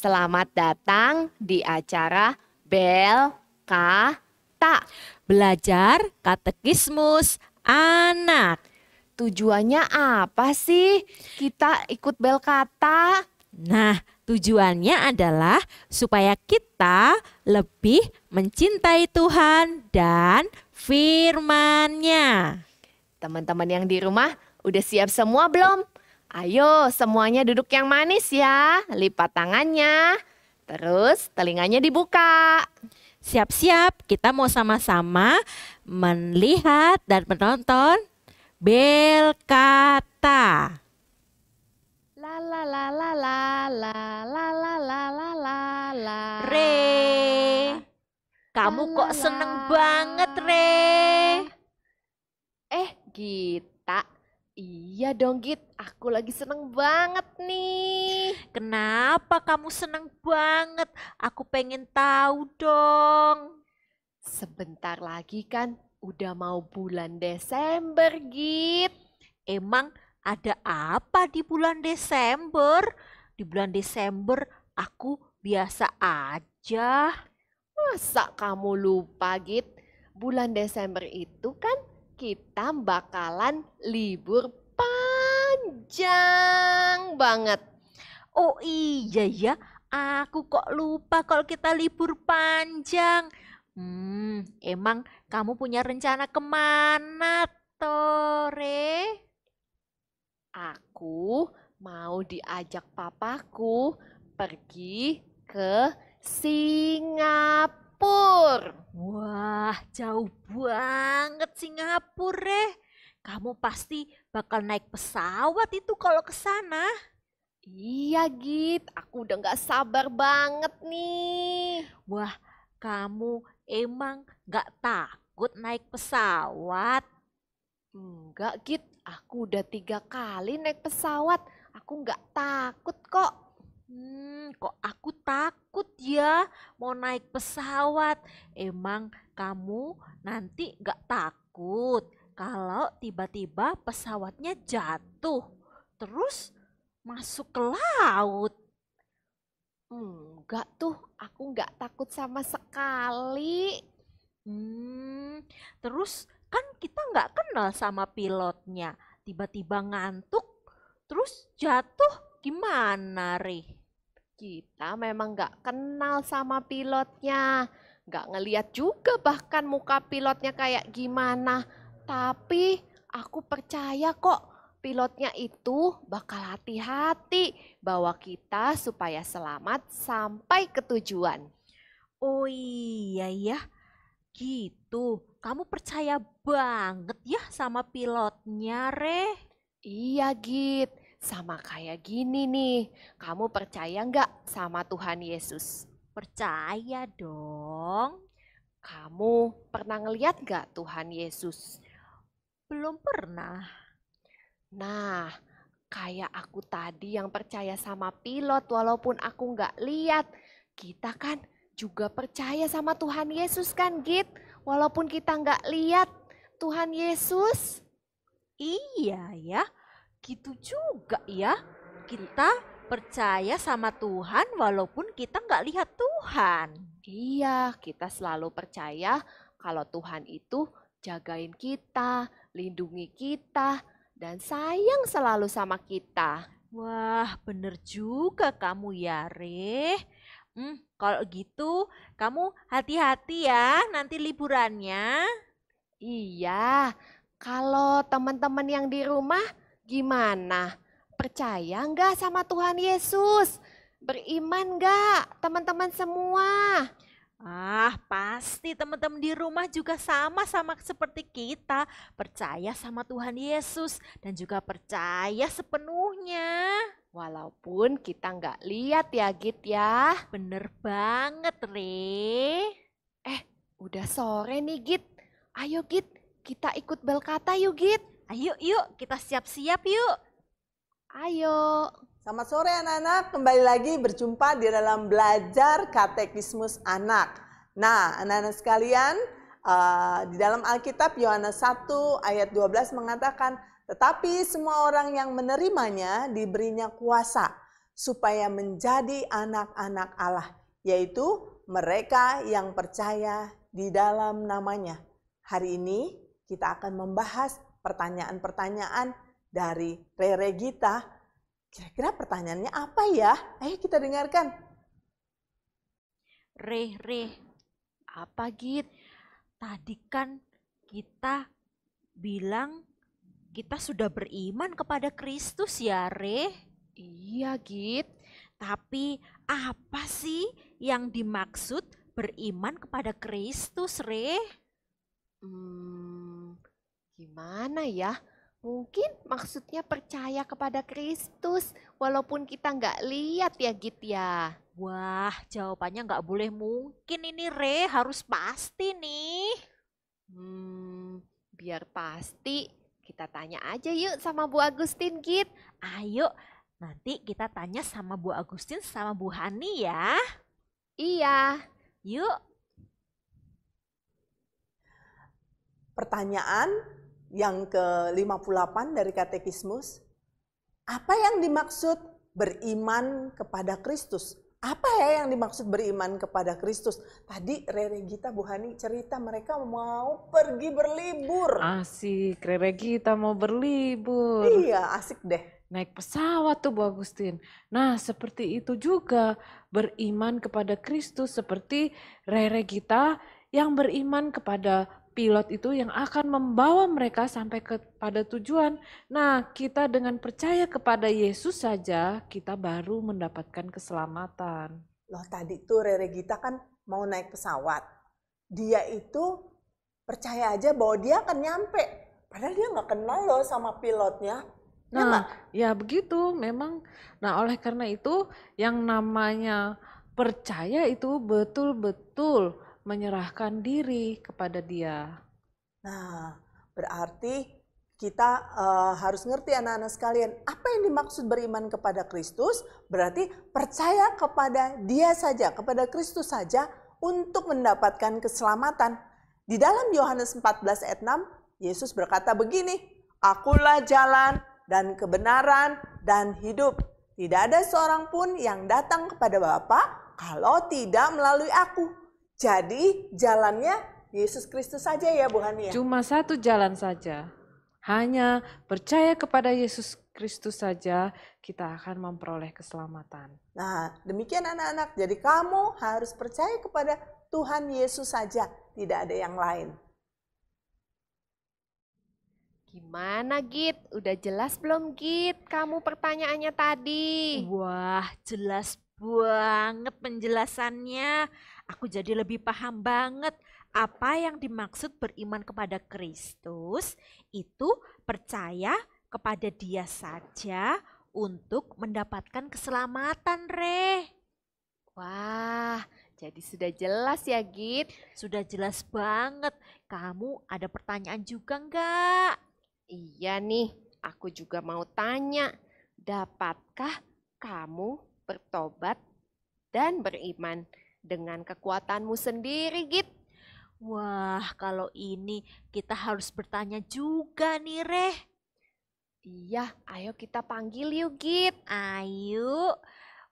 Selamat datang di acara Bel Kata. Belajar katekismus anak. Tujuannya apa sih kita ikut bel kata? Nah, tujuannya adalah supaya kita lebih mencintai Tuhan dan firman-Nya. Teman-teman yang di rumah udah siap semua belum? Ayo semuanya duduk yang manis ya, lipat tangannya, terus telinganya dibuka. Siap-siap, kita mau sama-sama melihat dan menonton bel kata. La la la la la la la la la la la Re, kamu la, kok seneng la. banget Re? Eh, Gita, Iya dong Git, aku lagi seneng banget nih. Kenapa kamu seneng banget? Aku pengen tahu dong. Sebentar lagi kan udah mau bulan Desember Git. Emang ada apa di bulan Desember? Di bulan Desember aku biasa aja. Masa kamu lupa Git? Bulan Desember itu kan kita bakalan libur panjang banget. Oh iya ya, aku kok lupa kalau kita libur panjang. Hmm, emang kamu punya rencana kemana, Tore? Aku mau diajak papaku pergi ke Singapura. Singapura. Wah, jauh banget Singapura eh. Kamu pasti bakal naik pesawat itu kalau ke sana. Iya, Git. Aku udah gak sabar banget nih. Wah, kamu emang gak takut naik pesawat? Enggak, Git. Aku udah tiga kali naik pesawat. Aku gak takut kok. Hmm, kok aku takut ya mau naik pesawat. Emang kamu nanti gak takut kalau tiba-tiba pesawatnya jatuh terus masuk ke laut? Enggak tuh, aku enggak takut sama sekali. Hmm, terus kan kita enggak kenal sama pilotnya. Tiba-tiba ngantuk, terus jatuh gimana, Rih? kita memang nggak kenal sama pilotnya, nggak ngeliat juga bahkan muka pilotnya kayak gimana. Tapi aku percaya kok pilotnya itu bakal hati-hati bawa kita supaya selamat sampai ke tujuan. Oh iya ya, gitu. Kamu percaya banget ya sama pilotnya, Re? Iya, Git sama kayak gini nih. Kamu percaya nggak sama Tuhan Yesus? Percaya dong. Kamu pernah ngeliat nggak Tuhan Yesus? Belum pernah. Nah, kayak aku tadi yang percaya sama pilot walaupun aku nggak lihat. Kita kan juga percaya sama Tuhan Yesus kan Git? Walaupun kita nggak lihat Tuhan Yesus. Iya ya, gitu juga ya kita percaya sama Tuhan walaupun kita nggak lihat Tuhan. Iya, kita selalu percaya kalau Tuhan itu jagain kita, lindungi kita, dan sayang selalu sama kita. Wah, bener juga kamu ya, Re. Hmm, kalau gitu kamu hati-hati ya nanti liburannya. Iya, kalau teman-teman yang di rumah Gimana? Percaya enggak sama Tuhan Yesus? Beriman enggak teman-teman semua? Ah, pasti teman-teman di rumah juga sama-sama seperti kita, percaya sama Tuhan Yesus dan juga percaya sepenuhnya. Walaupun kita nggak lihat ya Git ya. Bener banget, Re. Eh, udah sore nih Git. Ayo Git, kita ikut bel kata yuk Git. Ayo nah, yuk kita siap-siap yuk. Ayo. Selamat sore anak-anak, kembali lagi berjumpa di dalam belajar katekismus anak. Nah anak-anak sekalian, uh, di dalam Alkitab Yohanes 1 ayat 12 mengatakan, tetapi semua orang yang menerimanya diberinya kuasa supaya menjadi anak-anak Allah, yaitu mereka yang percaya di dalam namanya. Hari ini kita akan membahas pertanyaan-pertanyaan dari Rere Gita. Kira-kira pertanyaannya apa ya? Ayo kita dengarkan. Re, re, apa Git? Tadi kan kita bilang kita sudah beriman kepada Kristus ya, Re? Iya, Git. Tapi apa sih yang dimaksud beriman kepada Kristus, Re? Hmm, Gimana ya? Mungkin maksudnya percaya kepada Kristus, walaupun kita nggak lihat ya Git ya. Wah, jawabannya nggak boleh mungkin ini Re, harus pasti nih. Hmm, biar pasti kita tanya aja yuk sama Bu Agustin Git. Ayo, nanti kita tanya sama Bu Agustin sama Bu Hani ya. Iya. Yuk. Pertanyaan yang ke-58 dari katekismus. Apa yang dimaksud beriman kepada Kristus? Apa ya yang dimaksud beriman kepada Kristus? Tadi Rere Gita Bu Hani cerita mereka mau pergi berlibur. Asik, Rere Gita mau berlibur. Iya, asik deh. Naik pesawat tuh Bu Agustin. Nah, seperti itu juga beriman kepada Kristus seperti Rere Gita yang beriman kepada pilot itu yang akan membawa mereka sampai kepada tujuan. Nah, kita dengan percaya kepada Yesus saja, kita baru mendapatkan keselamatan. Loh, tadi tuh Rere Gita kan mau naik pesawat. Dia itu percaya aja bahwa dia akan nyampe. Padahal dia nggak kenal loh sama pilotnya. Ya nah, ya, ya begitu memang. Nah, oleh karena itu yang namanya percaya itu betul-betul menyerahkan diri kepada Dia. Nah, berarti kita uh, harus ngerti anak-anak sekalian, apa yang dimaksud beriman kepada Kristus? Berarti percaya kepada Dia saja, kepada Kristus saja untuk mendapatkan keselamatan. Di dalam Yohanes 14 ayat 6, Yesus berkata begini, "Akulah jalan dan kebenaran dan hidup. Tidak ada seorang pun yang datang kepada Bapa kalau tidak melalui aku." Jadi jalannya Yesus Kristus saja ya Bu Hani ya? Cuma satu jalan saja. Hanya percaya kepada Yesus Kristus saja kita akan memperoleh keselamatan. Nah, demikian anak-anak. Jadi kamu harus percaya kepada Tuhan Yesus saja, tidak ada yang lain. Gimana Git? Udah jelas belum Git? Kamu pertanyaannya tadi. Wah, jelas banget penjelasannya. Aku jadi lebih paham banget apa yang dimaksud beriman kepada Kristus itu percaya kepada dia saja untuk mendapatkan keselamatan, Re. Wah, jadi sudah jelas ya, Git? Sudah jelas banget. Kamu ada pertanyaan juga enggak? Iya nih, aku juga mau tanya. Dapatkah kamu bertobat dan beriman dengan kekuatanmu sendiri, Git. Wah, kalau ini kita harus bertanya juga nih, Reh. Iya, ayo kita panggil yuk, Git. Ayo,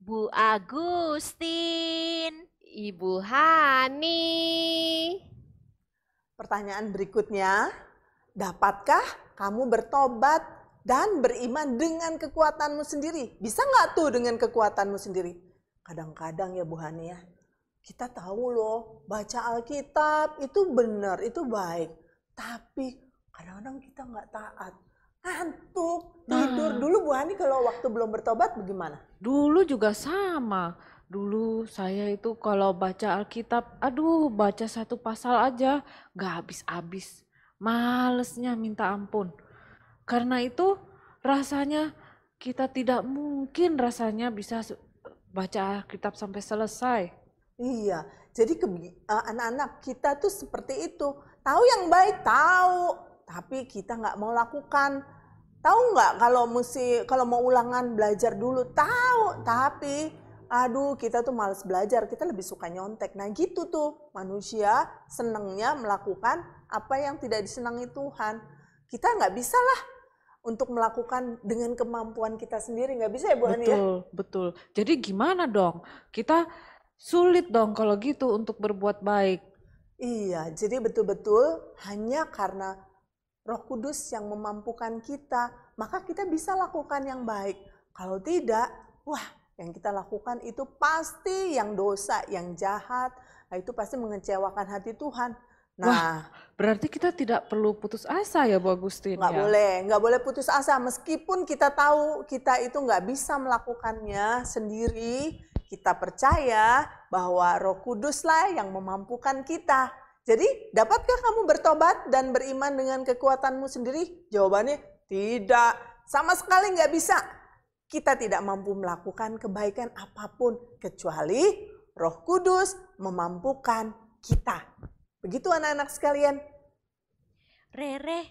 Bu Agustin. Ibu Hani. Pertanyaan berikutnya, dapatkah kamu bertobat dan beriman dengan kekuatanmu sendiri? Bisa nggak tuh dengan kekuatanmu sendiri? Kadang-kadang ya Bu Hani ya, kita tahu loh baca Alkitab itu benar, itu baik. Tapi kadang-kadang kita nggak taat. Ngantuk, tidur. Nah. Dulu Bu Hani kalau waktu belum bertobat bagaimana? Dulu juga sama. Dulu saya itu kalau baca Alkitab, aduh baca satu pasal aja nggak habis-habis. Malesnya minta ampun. Karena itu rasanya kita tidak mungkin rasanya bisa baca Alkitab sampai selesai Iya, jadi e, anak-anak kita tuh seperti itu. Tahu yang baik, tahu, tapi kita nggak mau lakukan. Tahu nggak kalau mesti kalau mau ulangan belajar dulu, tahu, tapi aduh kita tuh males belajar, kita lebih suka nyontek. Nah gitu tuh manusia senengnya melakukan apa yang tidak disenangi Tuhan. Kita nggak bisa lah untuk melakukan dengan kemampuan kita sendiri nggak bisa ya Bu Ani ya? Betul, betul. Jadi gimana dong? Kita Sulit dong kalau gitu untuk berbuat baik. Iya, jadi betul-betul hanya karena Roh Kudus yang memampukan kita, maka kita bisa lakukan yang baik. Kalau tidak, wah, yang kita lakukan itu pasti yang dosa, yang jahat, nah, itu pasti mengecewakan hati Tuhan. Nah, Wah, berarti kita tidak perlu putus asa ya Bu Agustin Nggak ya? boleh, nggak boleh putus asa meskipun kita tahu kita itu nggak bisa melakukannya sendiri, kita percaya bahwa Roh Kuduslah yang memampukan kita. Jadi, dapatkah kamu bertobat dan beriman dengan kekuatanmu sendiri? Jawabannya tidak, sama sekali nggak bisa. Kita tidak mampu melakukan kebaikan apapun kecuali Roh Kudus memampukan kita. Begitu anak-anak sekalian. Rere,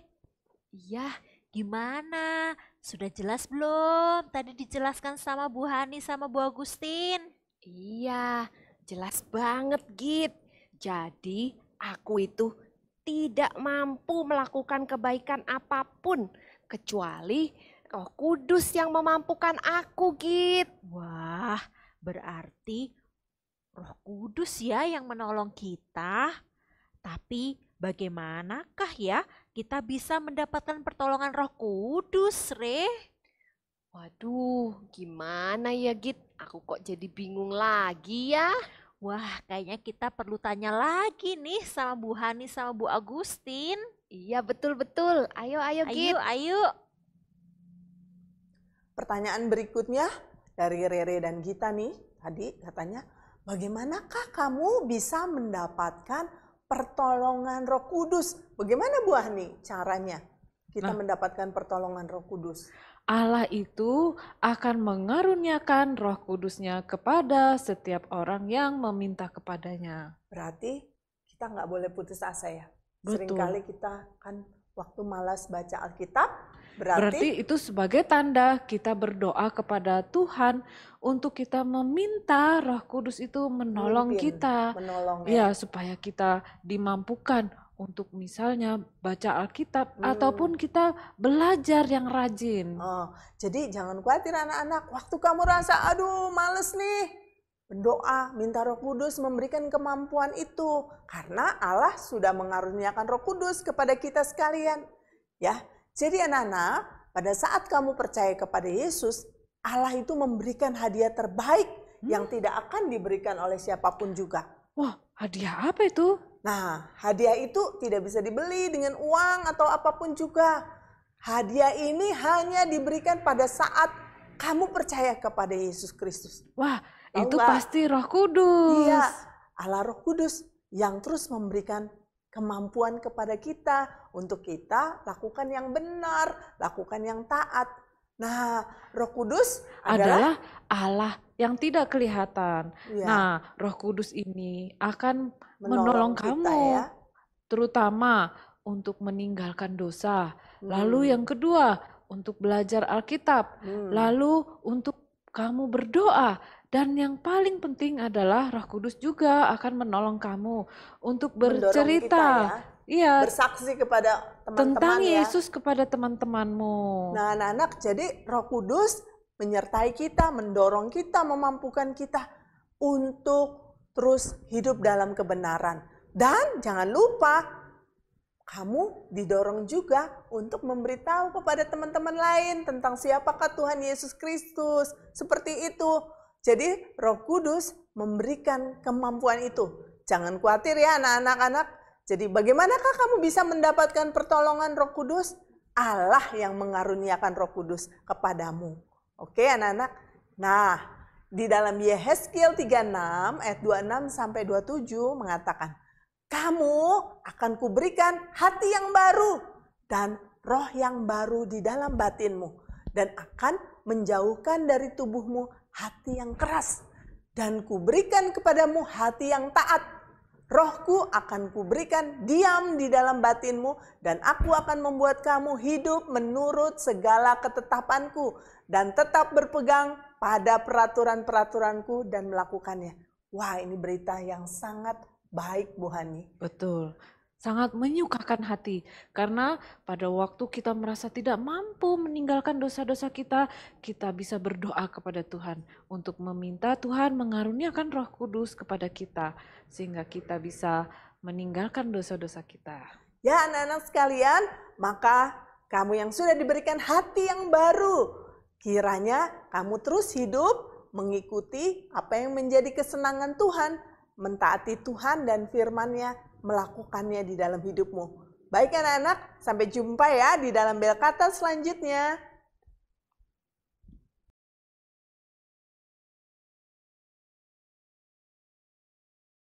iya gimana? Sudah jelas belum? Tadi dijelaskan sama Bu Hani sama Bu Agustin. Iya, jelas banget Git. Jadi aku itu tidak mampu melakukan kebaikan apapun kecuali Roh Kudus yang memampukan aku Git. Wah, berarti Roh Kudus ya yang menolong kita. Tapi bagaimanakah ya kita bisa mendapatkan pertolongan roh kudus, Re. Waduh, gimana ya Git? Aku kok jadi bingung lagi ya. Wah, kayaknya kita perlu tanya lagi nih sama Bu Hani sama Bu Agustin. Iya, betul-betul. Ayo, ayo, ayo Git. Ayo, ayo. Pertanyaan berikutnya dari Rere dan Gita nih. Tadi katanya, bagaimanakah kamu bisa mendapatkan pertolongan Roh Kudus. Bagaimana buah nih caranya kita nah, mendapatkan pertolongan Roh Kudus? Allah itu akan mengaruniakan Roh Kudusnya kepada setiap orang yang meminta kepadanya. Berarti kita nggak boleh putus asa ya. Betul. Seringkali kita kan waktu malas baca Alkitab, berarti, berarti itu sebagai tanda kita berdoa kepada Tuhan untuk kita meminta Roh Kudus itu menolong mimpin, kita. Menolong, ya, ya. supaya kita dimampukan untuk misalnya baca Alkitab hmm. ataupun kita belajar yang rajin. Oh, jadi jangan khawatir anak-anak, waktu kamu rasa aduh males nih, berdoa, minta Roh Kudus memberikan kemampuan itu karena Allah sudah mengaruniakan Roh Kudus kepada kita sekalian. Ya. Jadi anak-anak, pada saat kamu percaya kepada Yesus, Allah itu memberikan hadiah terbaik hmm. yang tidak akan diberikan oleh siapapun juga. Wah, hadiah apa itu? Nah, hadiah itu tidak bisa dibeli dengan uang atau apapun juga. Hadiah ini hanya diberikan pada saat kamu percaya kepada Yesus Kristus. Wah, Allah. Itu pasti Roh iya, Kudus. Iya, Allah Roh Kudus yang terus memberikan kemampuan kepada kita untuk kita lakukan yang benar, lakukan yang taat. Nah, Roh Kudus adalah, adalah Allah yang tidak kelihatan. Iya. Nah, Roh Kudus ini akan menolong, menolong kamu, ya. terutama untuk meninggalkan dosa. Hmm. Lalu yang kedua, untuk belajar Alkitab. Hmm. Lalu untuk kamu berdoa. Dan yang paling penting adalah Roh Kudus juga akan menolong kamu untuk bercerita. Kita, ya. Iya. Bersaksi kepada teman-teman tentang ya. Yesus kepada teman-temanmu. Nah, anak-anak, jadi Roh Kudus menyertai kita, mendorong kita, memampukan kita untuk terus hidup dalam kebenaran. Dan jangan lupa kamu didorong juga untuk memberitahu kepada teman-teman lain tentang siapakah Tuhan Yesus Kristus. Seperti itu, jadi Roh Kudus memberikan kemampuan itu. Jangan khawatir ya anak-anak. anak Jadi bagaimanakah kamu bisa mendapatkan pertolongan Roh Kudus? Allah yang mengaruniakan Roh Kudus kepadamu. Oke anak-anak. Nah, di dalam Yehezkiel 36 ayat 26 sampai 27 mengatakan, "Kamu akan kuberikan hati yang baru dan roh yang baru di dalam batinmu." dan akan menjauhkan dari tubuhmu hati yang keras dan kuberikan kepadamu hati yang taat. Rohku akan kuberikan diam di dalam batinmu dan aku akan membuat kamu hidup menurut segala ketetapanku dan tetap berpegang pada peraturan-peraturanku dan melakukannya. Wah ini berita yang sangat baik Bu Hani. Betul sangat menyukakan hati karena pada waktu kita merasa tidak mampu meninggalkan dosa-dosa kita, kita bisa berdoa kepada Tuhan untuk meminta Tuhan mengaruniakan Roh Kudus kepada kita sehingga kita bisa meninggalkan dosa-dosa kita. Ya anak-anak sekalian, maka kamu yang sudah diberikan hati yang baru, kiranya kamu terus hidup mengikuti apa yang menjadi kesenangan Tuhan, mentaati Tuhan dan firman-Nya melakukannya di dalam hidupmu. Baik anak-anak, sampai jumpa ya di dalam bel kata selanjutnya.